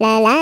la la